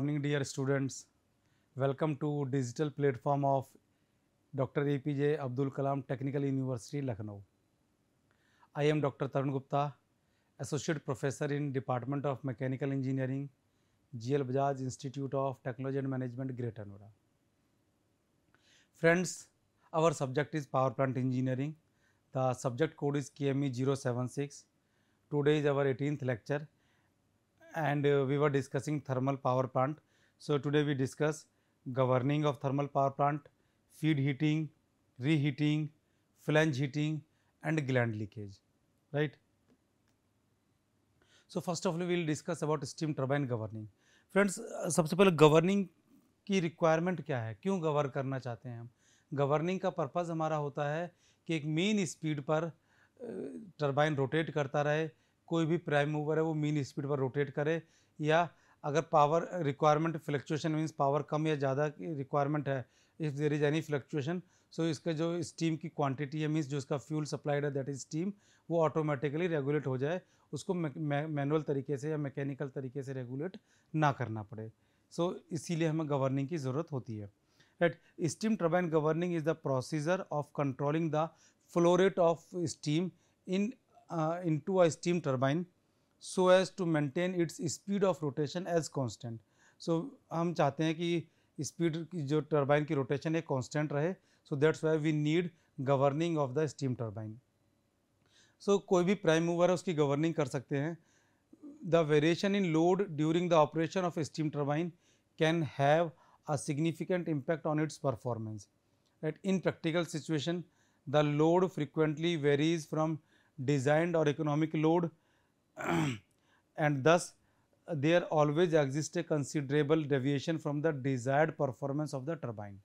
Morning dear students welcome to digital platform of doctor A P J Abdul Kalam technical university Lucknow I am doctor Tarun Gupta associate professor in department of mechanical engineering G L Bajaj institute of technology and management greater Noida friends our subject is power plant engineering the subject code is K M E zero seven six today is our eighteenth lecture and uh, we were discussing thermal power plant. So, today we discuss governing of thermal power plant, feed heating, reheating, flange heating and gland leakage, right. So, first of all we will discuss about steam turbine governing. friends friends सबसे पहले governing की requirement क्या है क्यों गवर करना चाहते हैं हम गवर्निंग का पर्पज़ हमारा होता है कि एक मेन स्पीड पर टरबाइन रोटेट करता रहे कोई भी प्राइम मूवर है वो मीन स्पीड पर रोटेट करे या अगर power requirement fluctuation means power कम या ज़्यादा की रिक्वायरमेंट है if there is any fluctuation so इसका जो स्टीम की क्वांटिटी है मीन्स जो इसका फ्यूल सप्लाइड है दैट इज स्टीम वो ऑटोमेटिकली रेगुलेट हो जाए उसको मैनुअल तरीके से या मैकेनिकल तरीके से रेगुलेट ना करना पड़े सो so, इसीलिए हमें गवर्निंग की ज़रूरत होती है right steam turbine governing is the procedure of controlling the flow rate of steam in uh, into a steam turbine so as to maintain its speed of rotation as constant. So hum chahte hain ki speed ki jo turbine ki rotation hai constant rahe so that's why we need governing of the steam turbine so koi bhi prime mover hai uski governing kar sakte hain the variation in load during the operation of a steam turbine can have a significant impact on its performance. Right? In practical situation, the load frequently varies from designed or economic load and thus there always exists a considerable deviation from the desired performance of the turbine.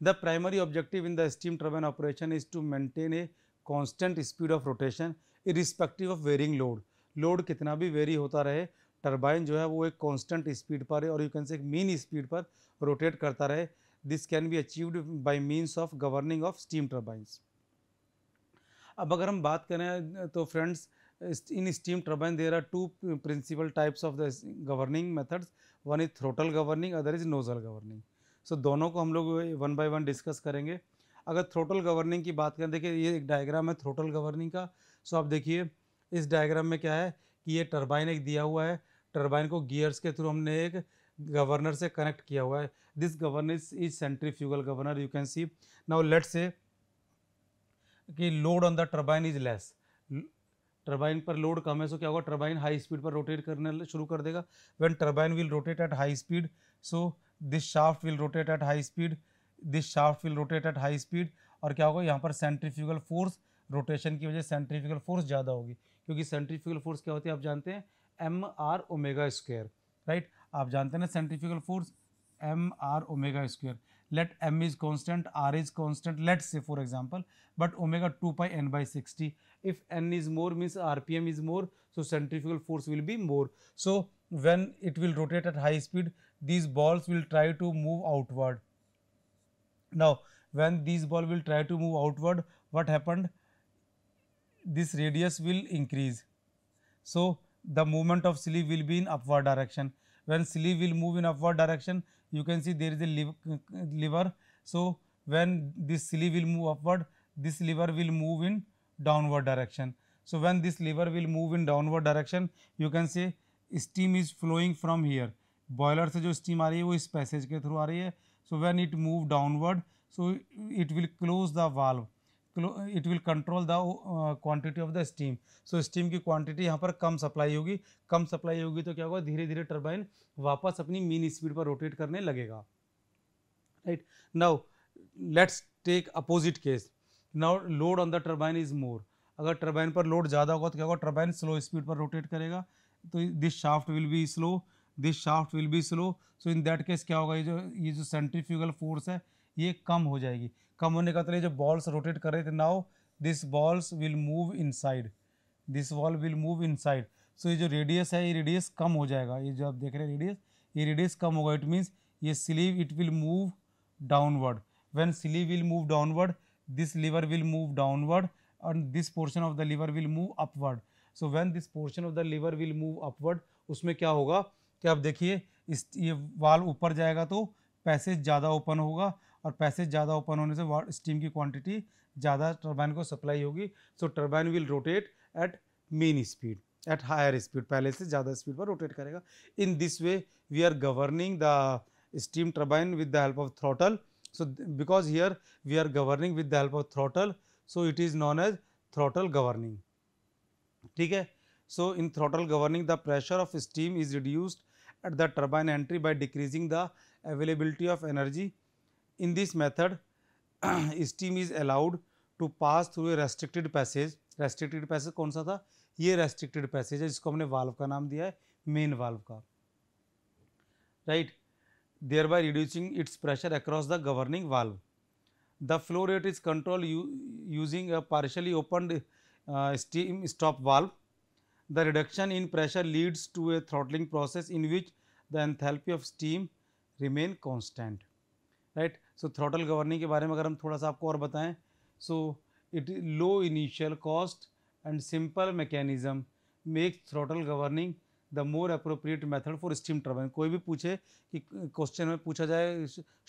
The primary objective in the steam turbine operation is to maintain a constant speed of rotation irrespective of varying load. load kitna bhi vary hota rahe turbine jo hai wo ek constant speed par hai aur you can say mean speed par rotate karta rahe this can be achieved by means of governing of steam turbines अब अगर हम बात करें तो friends in steam turbine there are two principal types of the governing methods one is throttle governing other is nozzle governing so दोनों को हम लोग वन बाय वन डिस्कस करेंगे अगर थ्रोटल गवर्निंग की बात करें देखिए ये एक डायग्राम है थ्रोटल गवर्निंग का सो आप देखिए इस डायग्राम में क्या है कि ये टर्बाइन एक दिया हुआ है टर्बाइन को गियर्स के थ्रू हमने एक गवर्नर से कनेक्ट किया हुआ है this governor is centrifugal governor you can see now let's say कि load on the turbine is less turbine पर लोड कम है सो क्या होगा टर्बाइन हाई स्पीड पर रोटेट करने शुरू कर देगा when turbine will rotate at high speed so this shaft will rotate at high speed this shaft will rotate at high speed और क्या होगा यहाँ पर सेंट्रीफ्यूगल फोर्स रोटेशन की वजह से सेंट्रीफ्यूगल फोर्स ज़्यादा होगी क्योंकि सेंट्रीफ्यूगल फोर्स क्या होती है आप जानते हैं M R omega square right आप जानते हैं ना centrifugal force M R omega square let m is constant, r is constant, let us say for example, but omega 2 pi n by 60. If n is more means rpm is more, so centrifugal force will be more. So, when it will rotate at high speed, these balls will try to move outward. Now, when these ball will try to move outward, what happened? This radius will increase. So, the movement of silly will be in upward direction. When silly will move in upward direction, you can see there is a lever. So, when this sleeve will move upward, this lever will move in downward direction. So, when this lever will move in downward direction, you can say steam is flowing from here. Boiler से जो steam आ रही है वो इस passage के through आ रही है So when it move downward, so it will close the valve. it will control the quantity of the steam so steam की quantity यहाँ पर कम supply होगी कम supply होगी तो क्या होगा धीरे धीरे turbine वापस अपनी mean speed पर rotate करने लगेगा right now let's take opposite case now load on the turbine is more अगर टर्बाइन पर लोड ज़्यादा होगा तो क्या होगा टर्बाइन स्लो स्पीड पर रोटेट करेगा तो this shaft will be slow this shaft will be slow so in that case क्या होगा ये जो ये जो सेंट्रीफ्यूगल फोर्स है ये कम हो जाएगी कम होने का मतलब जो बॉल्स रोटेट कर रहे थे now this balls will move inside this ball will move inside so ये जो रेडियस है ये रेडियस कम हो जाएगा ये जो आप देख रहे हैं रेडियस ये रेडियस कम होगा इट मीन्स ये sleeve it will move downward when sleeve will move downward this lever will move downward and this portion of the lever will move upward so when this portion of the lever will move upward उसमें क्या होगा कि आप देखिए इस ये वाल ऊपर जाएगा तो पैसेज ज़्यादा ओपन होगा और पैसेज ज़्यादा ओपन होने से स्टीम की क्वांटिटी ज़्यादा टर्बाइन को सप्लाई होगी so turbine will rotate at main speed at higher speed पहले से ज़्यादा स्पीड पर रोटेट करेगा in this way we are governing the steam turbine with the help of throttle so because here we are governing with the help of throttle so it is known as throttle governing ठीक है so in throttle governing the pressure of steam is reduced at the turbine entry by decreasing the availability of energy In this method, steam is allowed to pass through a restricted passage. Restricted passage कौन सा था ये restricted passage है जिसको हमने valve का नाम दिया है main valve का right thereby reducing its pressure across the governing valve. The flow rate is controlled using a partially opened uh, steam stop valve. The reduction in pressure leads to a throttling process in which the enthalpy of steam remain constant. Right so throttle governing के बारे में अगर हम थोड़ा सा आपको और बताएं so it low initial cost and simple mechanism make throttle governing the more appropriate method for steam turbine कोई भी पूछे कि क्वेश्चन में पूछा जाए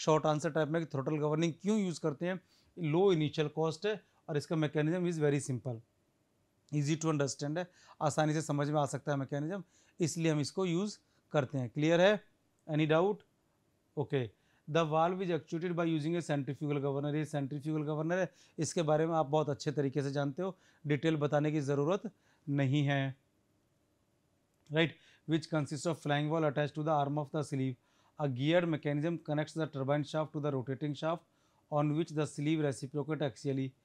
शॉर्ट आंसर टाइप में कि थ्रोटल गवर्निंग क्यों यूज़ करते हैं लो इनिशियल कॉस्ट है और इसका mechanism is very simple easy to understand है आसानी से समझ में आ सकता है मैकेनिज्म इसलिए हम इसको यूज़ करते हैं क्लियर है any doubt okay the valve is actuated by using a centrifugal governor ये सेंट्रीफ्यूगल गवर्नर है इसके बारे में आप बहुत अच्छे तरीके से जानते हो डिटेल बताने की ज़रूरत नहीं है right which consist of flying ball attach to the arm of the sleeve a gear mechanism connect the turbine shaft to the rotating shaft which the sleeve reciprocate reciprocate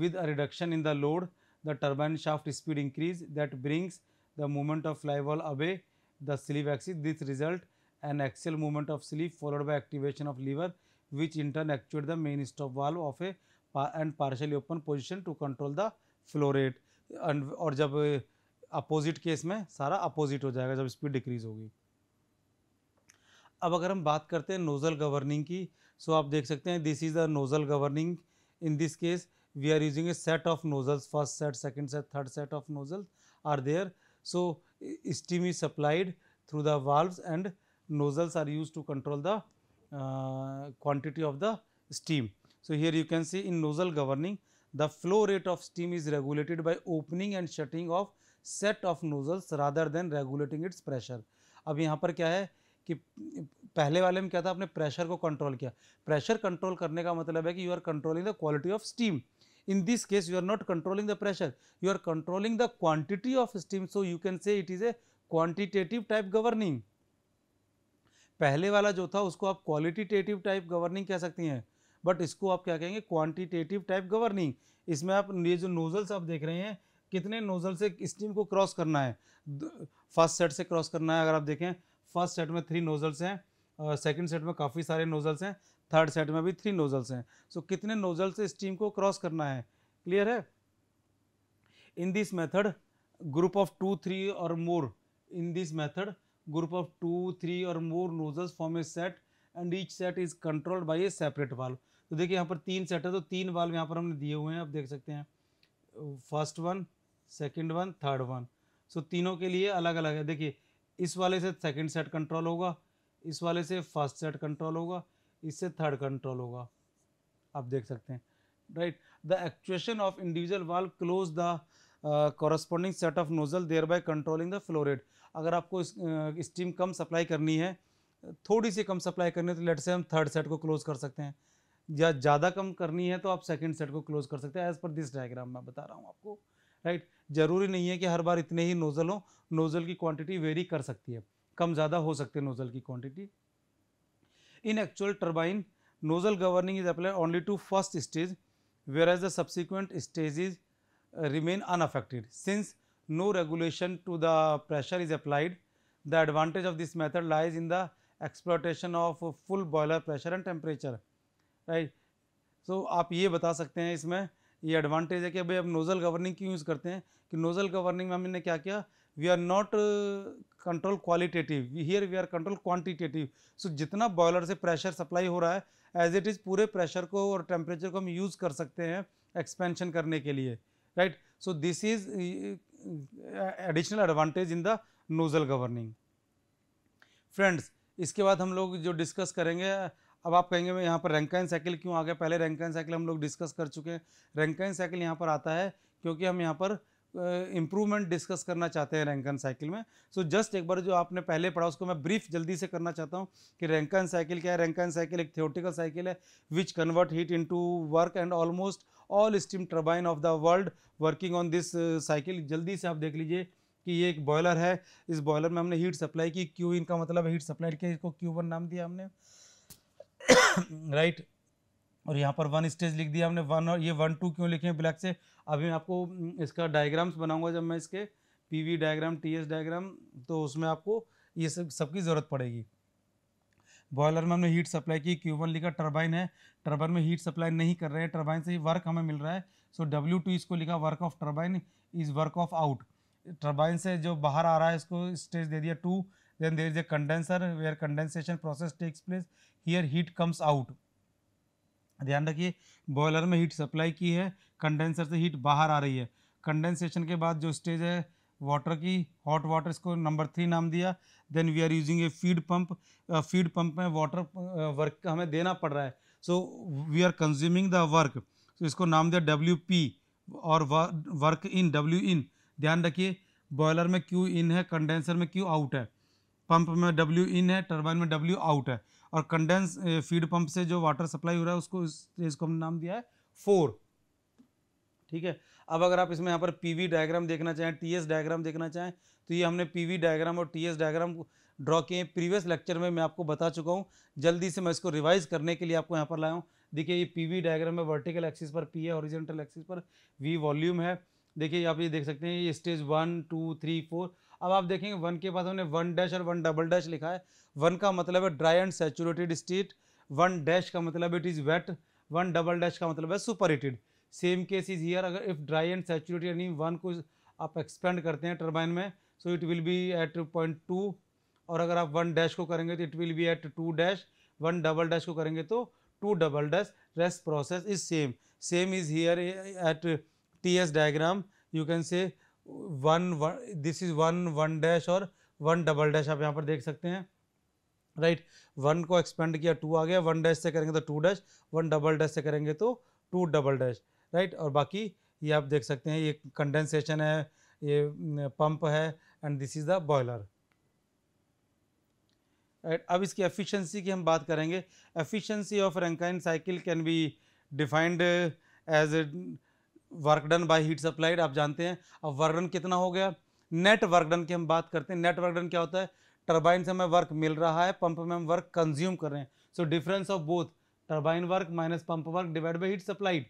with a reduction in the load the turbine shaft speed increase that brings the movement of fly ball away the sleeve axis. This result an axial movement of sleeve followed by activation of lever which in turn the main stop stop of of a and partially open position to control the flow rate and opposite case में सारा opposite हो जाएगा जब speed decrease होगी अब अगर हम बात करते हैं नोजल गवर्निंग की सो आप देख सकते हैं this is the nozzle governing in this case we are using a set of nozzles first set second set third set of nozzle are there so steam is supplied through the valves and nozzles are used to control the uh, quantity of the steam. So, here you can see in nozzle governing the flow rate of steam is regulated by opening and shutting of set of nozzles rather than regulating its pressure. अब यहाँ पर क्या है कि पहले वाले में क्या था आपने प्रेशर को कंट्रोल किया प्रेशर कंट्रोल करने का मतलब है कि you are controlling the quality of steam in this case you are not controlling the pressure you are controlling the quantity of steam so you can say it is a quantitative type governing पहले वाला जो था उसको आप क्वालिटीटेटिव type governing कह सकती हैं but इसको आप क्या कहेंगे क्वांटिटेटिव टाइप गवर्निंग इसमें आप ये जो नोज़ल्स आप देख रहे हैं कितने नोज़ल से स्टीम को क्रॉस करना है फर्स्ट सेट से क्रॉस करना है अगर आप देखें फर्स्ट सेट में थ्री नोज़ल्स हैं सेकंड सेट में काफ़ी सारे नोज़ल्स हैं थर्ड सेट में भी थ्री नोज़ल्स हैं सो so, कितने नोज़ल से स्टीम को क्रॉस करना है क्लियर है in this method group of two three और more in this method group of 2, 3 और more nozzles form a set and each set is controlled by a separate valve तो देखिए यहाँ पर तीन सेट है तो तीन वाल्व यहाँ पर हमने दिए हुए हैं आप देख सकते हैं first one second one third one so तीनों के लिए अलग अलग है देखिए इस वाले से सेकेंड सेट कंट्रोल होगा इस वाले से फर्स्ट सेट कंट्रोल होगा इससे थर्ड कंट्रोल होगा आप देख सकते हैं right the actuation of individual valve close the corresponding set of nozzle thereby controlling the flow rate अगर आपको स्टीम कम सप्लाई करनी है थोड़ी सी कम सप्लाई करनी है तो लेट से हम थर्ड सेट को क्लोज़ कर सकते हैं या ज़्यादा कम करनी है तो आप सेकंड सेट को क्लोज़ कर सकते हैं एज़ पर दिस डायग्राम मैं बता रहा हूँ आपको राइट ज़रूरी नहीं है कि हर बार इतने ही नोज़ल हो नोज़ल की क्वांटिटी वेरी कर सकती है कम ज़्यादा हो सकते हैं नोज़ल की quantity in actual turbine nozzle governing is applied only to first stage whereas the subsequent stage remain unaffected since no regulation to the pressure is applied. The advantage of this method lies in the exploitation of full boiler pressure and temperature. Right? So आप ये बता सकते हैं इसमें ये advantage है कि भाई अब नोज़ल गवर्निंग क्यों यूज़ करते हैं कि नोज़ल गवर्निंग में हमने क्या किया we are not control qualitative here we are control quantitative so जितना बॉयलर से प्रेशर सप्लाई हो रहा है एज इट इज़ पूरे प्रेशर को और टेम्परेचर को हम यूज़ कर सकते हैं एक्सपेंशन करने के लिए right so this is additional advantage in the nozzle governing friends इसके बाद हम लोग जो डिस्कस करेंगे अब आप कहेंगे मैं यहाँ पर रैंकाइन साइकिल क्यों आ गया पहले रैंकाइन साइकिल हम लोग डिस्कस कर चुके हैं रैंकाइन साइकिल यहाँ पर आता है क्योंकि हम यहाँ पर इम्प्रूवमेंट डिस्कस करना चाहते हैं रैंकन साइकिल में सो so जस्ट एक बार जो आपने पहले पढ़ा उसको मैं ब्रीफ जल्दी से करना चाहता हूँ कि रैंकन साइकिल क्या है रैंकन साइकिल एक थियोटिकल साइकिल है which convert heat into work and almost all steam turbine of the world working on this cycle जल्दी से आप देख लीजिए कि ये एक बॉयलर है इस बॉयलर में हमने हीट सप्लाई की क्यू इनका मतलब हीट सप्लाई किया इसको क्यू वन नाम दिया हमने राइट right. और यहाँ पर वन स्टेज लिख दिया हमने वन और ये वन टू क्यों लिखे हैं ब्लैक से अभी मैं आपको इसका डायग्राम्स बनाऊंगा जब मैं इसके पीवी डायग्राम टीएस डायग्राम तो उसमें आपको ये सब सबकी ज़रूरत पड़ेगी बॉयलर में हमने हीट सप्लाई की क्यू वन लिखा टर्बाइन है टर्बाइन में हीट सप्लाई नहीं कर रहे हैं टर्बाइन से ही वर्क हमें मिल रहा है सो डब्ल्यू टू इसको लिखा work of turbine is work of out turbine से जो बाहर आ रहा है इसको स्टेज दे दिया two then there is a condenser where condensation process takes place here heat comes out ध्यान रखिए बॉयलर में हीट सप्लाई की है कंडेंसर से हीट बाहर आ रही है कंडेंसेशन के बाद जो स्टेज है वाटर की हॉट वाटर इसको नंबर थ्री नाम दिया then we are using a feed pump feed pump में वाटर वर्क हमें देना पड़ रहा है so we are consuming the work तो इसको नाम दिया डब्ल्यू पी और वर्क इन डब्ल्यू इन ध्यान रखिए बॉयलर में क्यू इन है कंडेंसर में क्यू आउट है पंप में डब्ल्यू इन है टर्बाइन में डब्ल्यू आउट है और कंडेंस फीड पंप से जो वाटर सप्लाई हो रहा है उसको इसको हमने नाम दिया है फोर ठीक है अब अगर आप इसमें यहाँ पर पीवी डायग्राम देखना चाहें टीएस डायग्राम देखना चाहें तो ये हमने पीवी डायग्राम और टीएस डायग्राम ड्रॉ किए हैं प्रीवियस लेक्चर में मैं आपको बता चुका हूँ जल्दी से मैं इसको रिवाइज करने के लिए आपको यहाँ पर लाया हूँ देखिए ये वी डायग्राम है वर्टिकल एक्सिस पर पी है ऑरिजेंटल एक्सिस पर वी वॉल्यूम है देखिए आप ये देख सकते हैं ये stage one two three four अब आप देखेंगे वन के बाद हमने वन डैश और वन डबल डैश लिखा है वन का मतलब है dry and saturated state one dash का मतलब it is wet one double dash का मतलब है superheated same case is here अगर इफ़ ड्राई एंड सेचूरेट यानी वन को आप एक्सपेंड करते हैं टर्बाइन में so it will be at point two और अगर आप वन डैश को करेंगे तो it will be at two dash one double dash को करेंगे तो two double dash rest process is same same is here at T S diagram you can say one this is one one dash और one double dash आप यहाँ पर देख सकते हैं राइट right? वन को एक्सपेंड किया टू आ गया वन डैश से करेंगे तो two dash one double dash से करेंगे तो टू डबल डैश राइट और बाकी ये आप देख सकते हैं ये कंडेंसेशन है ये पंप है and this is the boiler अब इसकी एफिशिएंसी की हम बात करेंगे efficiency of Rankine cycle can be defined as work done by heat supplied आप जानते हैं अब वर्क डन कितना हो गया नेट वर्क डन की हम बात करते हैं नेट वर्क डन क्या होता है टर्बाइन से हमें वर्क मिल रहा है पंप में हम वर्क कंज्यूम कर रहे हैं so difference of both turbine work minus pump work divide by heat supplied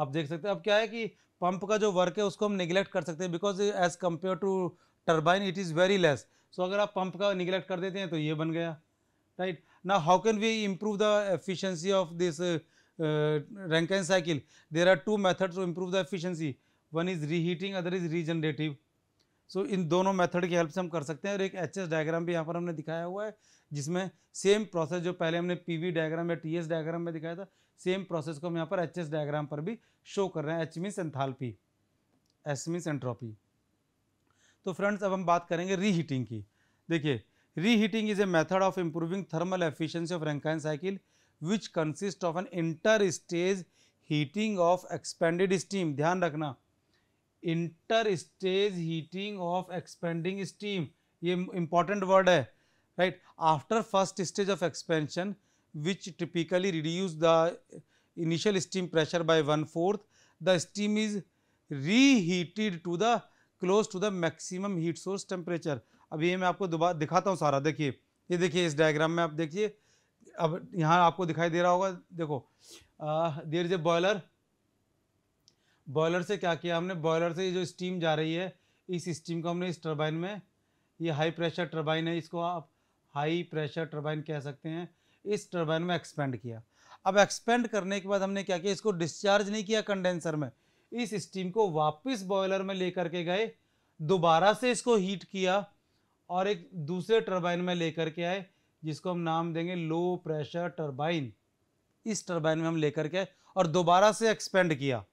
आप देख सकते हैं अब क्या है कि पंप का जो वर्क है उसको हम निगलेक्ट कर सकते हैं because as compare to turbine it is very less so अगर आप पंप का निगलेक्ट कर देते हैं तो ये बन गया राइट ना how can we improve the efficiency of this Rankine cycle there are two method to improve the efficiency one is reheating other is regenerative so इन दोनों मेथड की हेल्प से हम कर सकते हैं और एक एच एस डायग्राम भी यहाँ पर हमने दिखाया हुआ है जिसमें सेम प्रोसेस जो पहले हमने पी वी डायग्राम या टी एस डायग्राम में दिखाया था सेम प्रोसेस को हम यहाँ पर एच एस डायग्राम पर भी शो कर रहे हैं H means enthalpy S means entropy तो फ्रेंड्स अब हम बात करेंगे रीहीटिंग की देखिए reheating is a method of improving thermal efficiency of Rankine cycle which consist of an inter stage heating of expanded steam ध्यान रखना inter stage heating of expanding steam ये इंपॉर्टेंट वर्ड है right after first stage of expansion which typically reduce the initial steam pressure by 1 fourth. The steam is reheated to the close to the maximum heat source temperature. अब ये मैं आपको दोबारा दिखाता हूँ सारा देखिए ये देखिए इस डायग्राम में आप देखिए अब यहाँ आपको दिखाई दे रहा होगा देखो there is a boiler boiler से क्या किया हमने बॉयलर से ये जो स्टीम जा रही है इस स्टीम को हमने इस टर्बाइन में ये हाई प्रेशर टर्बाइन है इसको आप हाई प्रेशर टर्बाइन कह सकते हैं इस टर्बाइन में एक्सपेंड किया अब एक्सपेंड करने के बाद हमने क्या किया इसको डिस्चार्ज नहीं किया कंडेंसर में इस स्टीम को वापस बॉयलर में लेकर के गए दोबारा से इसको हीट किया और एक दूसरे टर्बाइन में लेकर के आए जिसको हम नाम देंगे लो प्रेशर टर्बाइन इस टर्बाइन में हम लेकर के आए और दोबारा से एक्सपेंड किया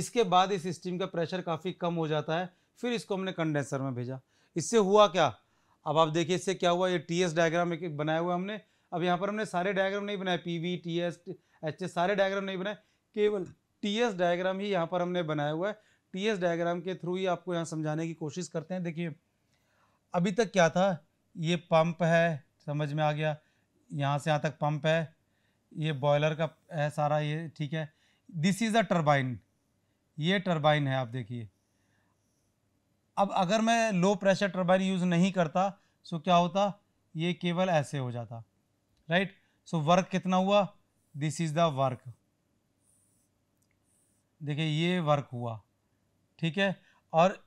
इसके बाद इस स्टीम का प्रेशर काफ़ी कम हो जाता है फिर इसको हमने कंडेंसर में भेजा इससे हुआ क्या अब आप देखिए इससे क्या हुआ ये टी एस डायग्राम एक बनाया हुआ हमने अब यहाँ पर हमने सारे डायग्राम नहीं बनाए P V T S H S सारे डायग्राम नहीं बनाए केवल टी एस डायग्राम ही यहाँ पर हमने बनाया हुआ है टी एस डायग्राम के थ्रू ही आपको यहाँ समझाने की कोशिश करते हैं देखिए अभी तक क्या था ये पंप है समझ में आ गया यहाँ से यहाँ तक पंप है ये बॉयलर का है सारा ये ठीक है दिस इज़ अ टर्बाइन ये टर्बाइन है आप देखिए अब अगर मैं लो प्रेशर टर्बाइन यूज़ नहीं करता सो क्या होता ये केवल ऐसे हो जाता राइट सो वर्क कितना हुआ दिस इज द वर्क देखिए ये वर्क हुआ ठीक है और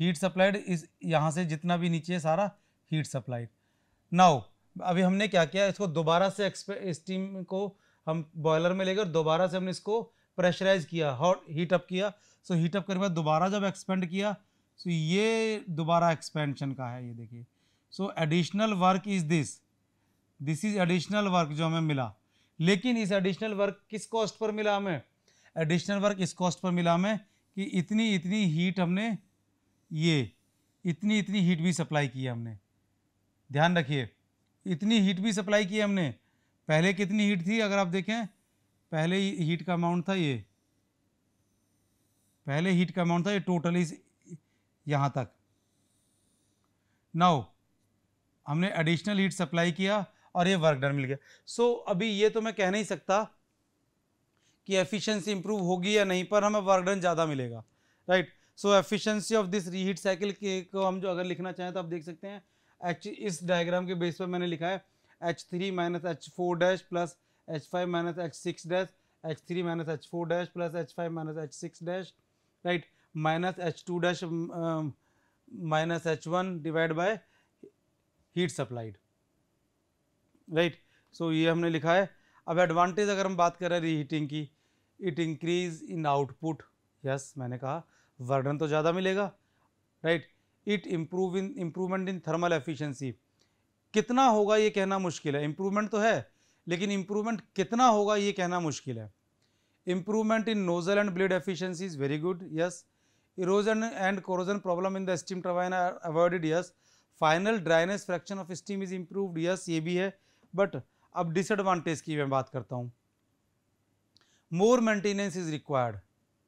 हीट सप्लाइड इस यहाँ से जितना भी नीचे है सारा हीट सप्लाइड नाउ अभी हमने क्या किया इसको दोबारा से स्टीम को हम बॉयलर में लेकर दोबारा से हमने इसको प्रेशराइज किया हॉट हीट अप किया सो हीट अप करने के बाद दोबारा जब एक्सपेंड किया सो so ये दोबारा एक्सपेंशन का है ये देखिए so additional work is this this is additional work जो हमें मिला लेकिन इस एडिशनल वर्क किस कॉस्ट पर मिला हमें एडिशनल वर्क इस कॉस्ट पर मिला हमें कि इतनी इतनी हीट हमने ये इतनी इतनी हीट भी सप्लाई की हमने ध्यान रखिए इतनी हीट भी सप्लाई की हमने पहले कितनी हीट थी अगर आप देखें पहले हीट का अमाउंट था ये पहले हीट का अमाउंट था ये टोटल इस यहाँ तक नाउ हमने एडिशनल हीट सप्लाई किया और ये वर्क डन मिल गया सो so, अभी ये तो मैं कह नहीं सकता कि एफिशिएंसी इंप्रूव होगी या नहीं पर हमें वर्क डन ज़्यादा मिलेगा right so efficiency of this reheat cycle के को हम जो अगर लिखना चाहें तो आप देख सकते हैं एच इस डायग्राम के बेस पर मैंने लिखा है H three minus H four dash plus H five minus H six dash H three minus H four dash plus H five minus H six dash right minus H two dash minus H one divide by heat supplied right right? So so, ये हमने लिखा है अब advantage अगर हम बात करें reheating की it increase in output yes मैंने कहा वर्णन तो ज़्यादा मिलेगा right it improve in improvement in thermal efficiency कितना होगा ये कहना मुश्किल है इम्प्रूवमेंट तो है लेकिन इम्प्रूवमेंट कितना होगा ये कहना मुश्किल है improvement in nozzle and blade efficiency is very good yes erosion and corrosion problem in the steam turbine are avoided yes final dryness fraction of steam is improved yes ये भी है बट अब डिसएडवांटेज की मैं बात करता हूँ मोर maintenance is required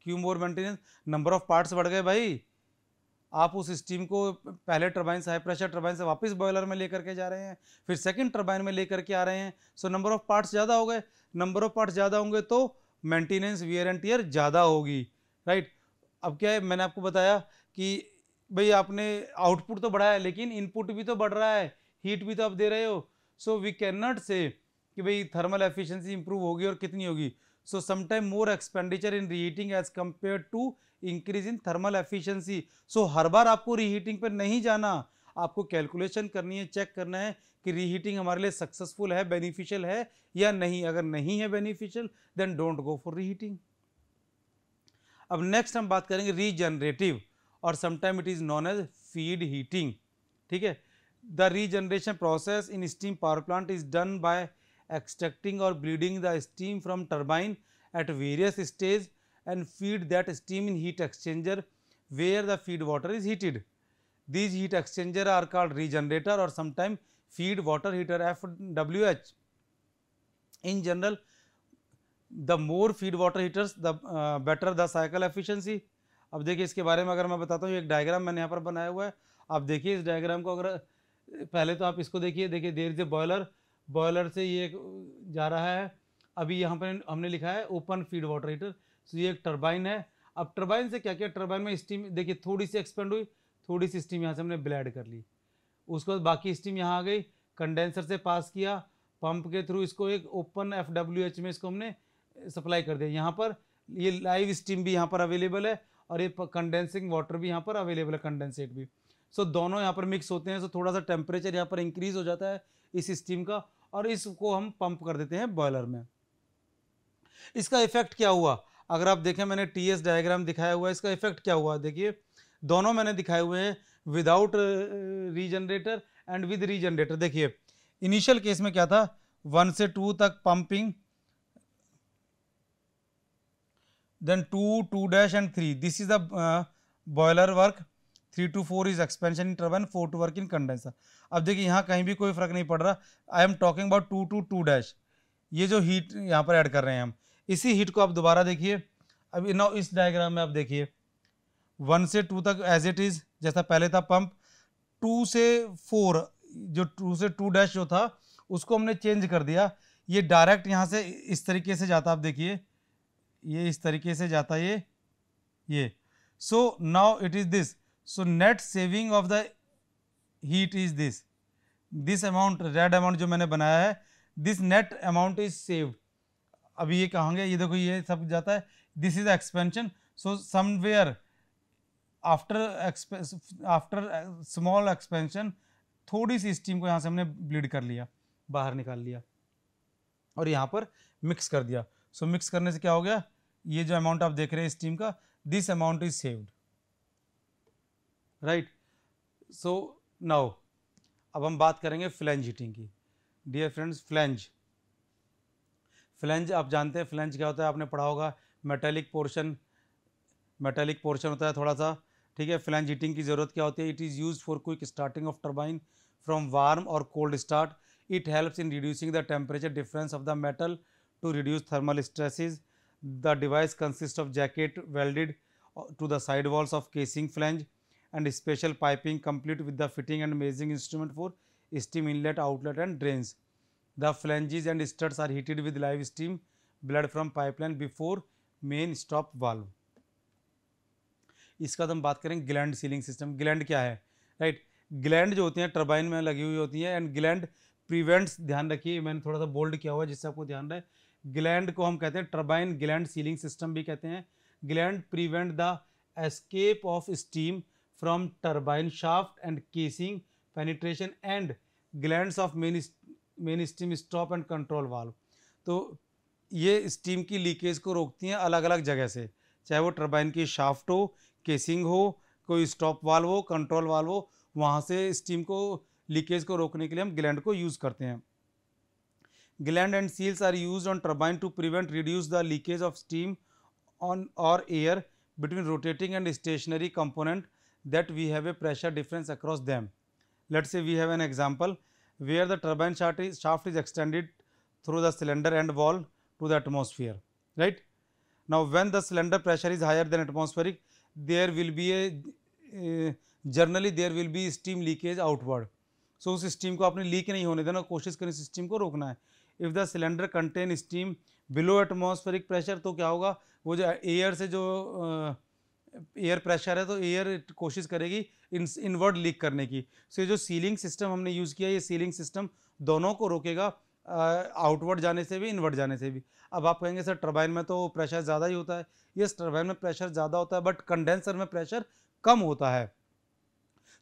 क्यों more maintenance number of parts बढ़ गए भाई आप उस स्टीम को पहले टर्बाइन से हाई प्रेशर टर्बाइन से वापस बॉयलर में लेकर के जा रहे हैं फिर सेकंड टर्बाइन में लेकर के आ रहे हैं सो नंबर ऑफ पार्ट्स ज़्यादा हो गए नंबर ऑफ पार्ट्स ज़्यादा होंगे तो मेंटेनेंस वियर एंड टीयर ज़्यादा होगी राइट अब क्या है मैंने आपको बताया कि भाई आपने आउटपुट तो बढ़ाया लेकिन इनपुट भी तो बढ़ रहा है हीट भी तो आप दे रहे हो सो वी कैन नॉट से कि भाई थर्मल एफिशिएंसी इंप्रूव होगी और कितनी होगी so sometime more expenditure in reheating as compare to increase in thermal efficiency so हर बार आपको रीहीटिंग पर नहीं जाना आपको कैलकुलेशन करनी है चेक करना है कि रीहीटिंग हमारे लिए सक्सेसफुल है बेनिफिशियल है या नहीं अगर नहीं है beneficial then don't go for reheating अब नेक्स्ट हम बात करेंगे regenerative or sometime it is known as feed heating ठीक है the regeneration process in steam power plant is done by extracting or bleeding the steam from turbine at various stage and feed that steam in heat exchanger where the feed water is heated these heat exchanger are called regenerator or sometime feed water heater F W H in general the more feed water heaters the better the cycle efficiency अब देखिए इसके बारे में अगर मैं बताता हूँ एक डायग्राम मैंने यहाँ पर बनाया हुआ है आप देखिए इस डायग्राम को अगर पहले तो आप इसको देखिए देखिए there is a boiler boiler से ये जा रहा है अभी यहाँ पर हमने लिखा है open feed water heater so ये एक टर्बाइन है अब टर्बाइन से क्या किया टर्बाइन में स्टीम देखिए थोड़ी सी एक्सपेंड हुई थोड़ी सी स्टीम यहाँ से हमने ब्लैड कर ली उसके बाद बाकी स्टीम यहाँ आ गई कंडेंसर से पास किया पंप के थ्रू इसको एक ओपन एफ डब्ल्यू एच में इसको हमने सप्लाई कर दिया यहाँ पर ये लाइव स्टीम भी यहाँ पर अवेलेबल है और ये कंडेंसिंग वाटर भी यहाँ पर अवेलेबल है कंडेंसेट भी सो दोनों यहाँ पर मिक्स होते हैं सो थोड़ा सा टेम्परेचर यहाँ पर इंक्रीज हो जाता है इस स्टीम का और इसको हम पंप कर देते हैं बॉयलर में इसका इफेक्ट क्या हुआ अगर आप देखें मैंने टी एस डायग्राम दिखाया हुआ है इसका इफेक्ट क्या हुआ देखिए दोनों मैंने दिखाए हुए हैं without regenerator and with regenerator देखिए इनिशियल केस में क्या था वन से टू तक pumping then two two dash and three this is the boiler work three two four is expansion in turbine four two work in condenser अब देखिए यहाँ कहीं भी कोई फर्क नहीं पड़ रहा I am talking about two to two dash ये जो हीट यहाँ पर ऐड कर रहे हैं हम इसी हीट को आप दोबारा देखिए अब नाउ इस डायग्राम में आप देखिए वन से टू तक एज इट इज़ जैसा पहले था पंप टू से फोर जो टू से टू डैश जो था उसको हमने चेंज कर दिया ये डायरेक्ट यहाँ से इस तरीके से जाता आप देखिए ये इस तरीके से जाता ये ये so now it is this so net saving of the heat is this this amount red amount जो मैंने बनाया है this net amount is saved अभी ये कहेंगे ये देखो ये सब जाता है this is expansion so somewhere after after small expansion थोड़ी सी स्टीम को यहाँ से हमने ब्लीड कर लिया बाहर निकाल लिया और यहाँ पर मिक्स कर दिया सो so, मिक्स करने से क्या हो गया ये जो अमाउंट आप देख रहे हैं स्टीम का this amount is saved right so now अब हम बात करेंगे फ्लेंज हीटिंग की डियर फ्रेंड्स फ्लेंज फ्लेंज आप जानते हैं फ्लेंज क्या होता है आपने पढ़ा होगा मेटेलिक पोर्शन मेटेलिक पोर्शन होता है थोड़ा सा ठीक है फ्लेंज हीटिंग की ज़रूरत क्या होती है it is use for quick starting of turbine from warm or cold start it helps in reducing the temperature difference of the metal to reduce thermal stresses the device consist of jacket welded to the side walls of casing flange and special piping complete with the fitting and measuring instrument for steam inlet, outlet and drains. The flanges and struts are heated with live steam blood from pipeline before main stop valve. इसका हम बात करें gland ceiling system gland क्या है right right? Gland जो होती हैं turbine में लगी हुई होती हैं एंड ग्लैंड प्रिवेंट्स ध्यान रखिए मैंने थोड़ा सा बोल्ड किया हुआ है जिससे आपको ध्यान रहे ग्लैंड को हम कहते हैं टर्बाइन ग्लैंड सीलिंग सिस्टम भी कहते हैं gland prevent the escape of steam from turbine shaft and casing penetration and gland of main main steam stop and control valve तो ये स्टीम की लीकेज को रोकती हैं अलग अलग जगह से चाहे वो टर्बाइन की शाफ्ट हो केसिंग हो कोई स्टॉप वाल हो कंट्रोल वाल हो वहाँ से स्टीम को लीकेज को रोकने के लिए हम ग्लैंड को यूज़ करते हैं gland and seals are use on turbine to prevent reduce the leakage of steam on or air between rotating and stationary component that we have a pressure difference across them. Let's say we have an example where the turbine shaft is, shaft is extended through the cylinder end wall to the atmosphere, right. Now, when the cylinder pressure is higher than atmospheric, there will be a uh, generally there will be steam leakage outward. So, उस steam को आपने leak नहीं होने देना कोशिश करें इस steam को रोकना है If the cylinder contain steam below atmospheric pressure, तो क्या होगा वो जो air से जो uh, एयर प्रेशर है तो एयर कोशिश करेगी इन इनवर्ड लीक करने की सो so, जो सीलिंग सिस्टम हमने यूज़ किया ये सीलिंग सिस्टम दोनों को रोकेगा आउटवर्ड जाने से भी इनवर्ड जाने से भी अब आप कहेंगे सर टर्बाइन में तो प्रेशर ज़्यादा ही होता है yes, टर्बाइन में प्रेशर ज़्यादा होता है बट कंडेंसर में प्रेशर कम होता है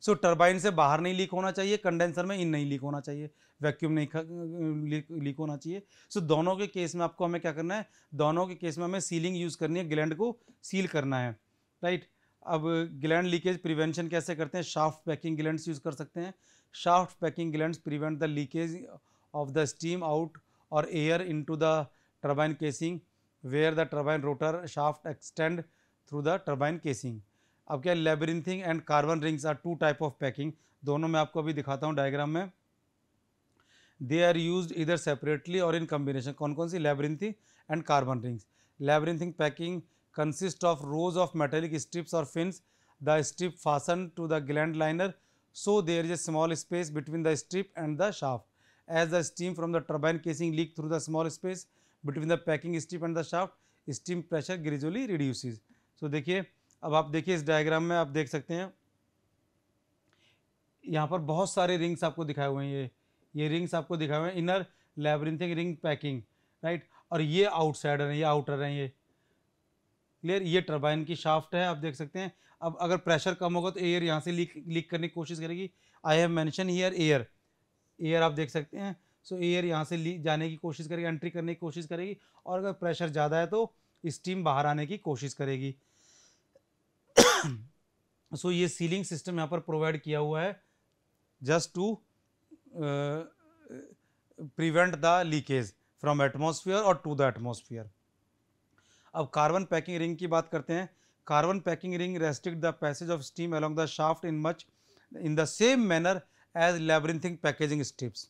सो so, टर्बाइन से बाहर नहीं लीक होना चाहिए कंडेंसर में इन नहीं लीक होना चाहिए वैक्यूम नहीं लीक लीक होना चाहिए सो so, दोनों के केस में आपको हमें क्या करना है दोनों के केस में हमें सीलिंग यूज़ करनी है ग्लैंड को सील करना है राइट अब ग्लैंड लीकेज प्रिवेंशन कैसे करते हैं शाफ्ट पैकिंग ग्लैंड यूज़ कर सकते हैं shaft packing gland prevent the leakage of the steam out or air in the turbine casing where the turbine rotor shaft extend through the turbine casing अब क्या labyrinthine and carbon rings are two type of packing दोनों में आपको अभी दिखाता हूँ diagram में they are use इधर सेपरेटली और इन कम्बिनेशन कौन कौन सी labyrinthine and carbon rings labyrinthine packing consist of rows of metallic strips or fins. The strip fastened to the gland liner, so there is a small space between the strip and the shaft. As the steam from the turbine casing leaks through the small space between the packing strip and the shaft, steam pressure gradually reduces. So देखिए अब आप देखिए इस diagram में आप देख सकते हैं यहाँ पर बहुत सारे रिंग्स आपको दिखाए हुए हैं ये ये रिंग्स आपको दिखाए हुए हैं inner labyrinthine ring packing right और ये आउटसाइडर हैं ये आउटर हैं ये क्लियर ये टर्बाइन की शाफ्ट है आप देख सकते हैं अब अगर प्रेशर कम होगा तो एयर यहाँ से लीक लीक करने की कोशिश करेगी I have mention here air air आप देख सकते हैं सो so, एयर यहाँ से लीक जाने की कोशिश करेगी एंट्री करने की कोशिश करेगी और अगर प्रेशर ज़्यादा है तो स्टीम बाहर आने की कोशिश करेगी सो so, ये सीलिंग सिस्टम यहाँ पर प्रोवाइड किया हुआ है just to prevent the leakage from atmosphere or to the atmosphere अब कार्बन पैकिंग रिंग की बात करते हैं carbon packing ring restrict the passage of steam along the shaft in much in the same manner as labyrinthine packaging strips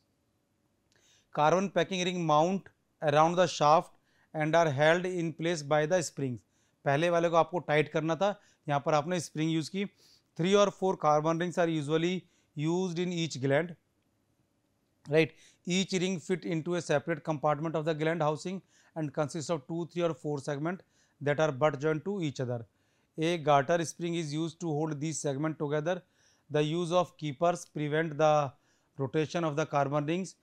carbon packing ring mount around the shaft and are held in place by the springs पहले वाले को आपको tight करना था यहाँ पर आपने spring use की three or four carbon rings are usually use in each gland right each ring fit in to a separate compartment of the gland housing and consist of two three or four segment that are butt joint to each other a garter spring is use to hold this segment together the use of keepers prevent the rotation of the carbon rings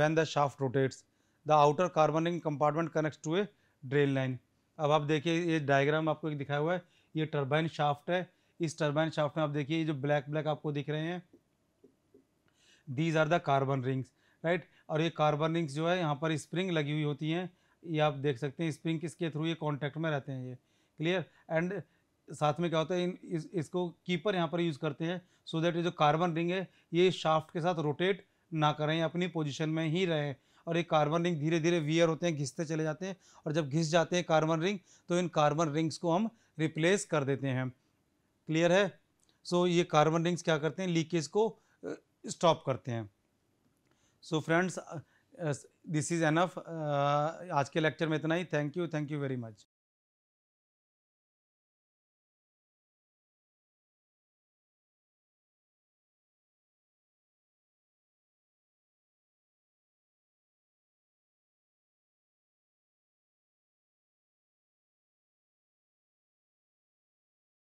when the shaft rotates the outer carbon ring compartment connect to a drain line अब आप देखिए ये diagram आपको एक दिखाया हुआ है ये टर्बाइन शाफ्ट है इस टर्बाइन शाफ्ट में आप देखिए जो ब्लैक ब्लैक आपको दिख रहे हैं these are the carbon rings right और ये कार्बन रिंग्स जो है यहाँ पर स्प्रिंग लगी हुई होती हैं ये आप देख सकते हैं स्प्रिंग किसके थ्रू ये कॉन्टैक्ट में रहते हैं ये क्लियर एंड साथ में क्या होता है इन इस, इसको कीपर यहाँ पर यूज़ करते हैं सो दैट ये जो कार्बन रिंग है ये शाफ्ट के साथ रोटेट ना करें अपनी पोजिशन में ही रहें और ये कार्बन रिंग धीरे धीरे वियर होते हैं घिसते चले जाते हैं और जब घिस जाते हैं कार्बन रिंग तो इन कार्बन रिंग्स को हम रिप्लेस कर देते हैं क्लियर है सो so, ये कार्बन रिंग्स क्या करते हैं लीकेज को स्टॉप करते हैं so so, friends this is enough आज के लेक्चर में इतना ही thank you thank you very much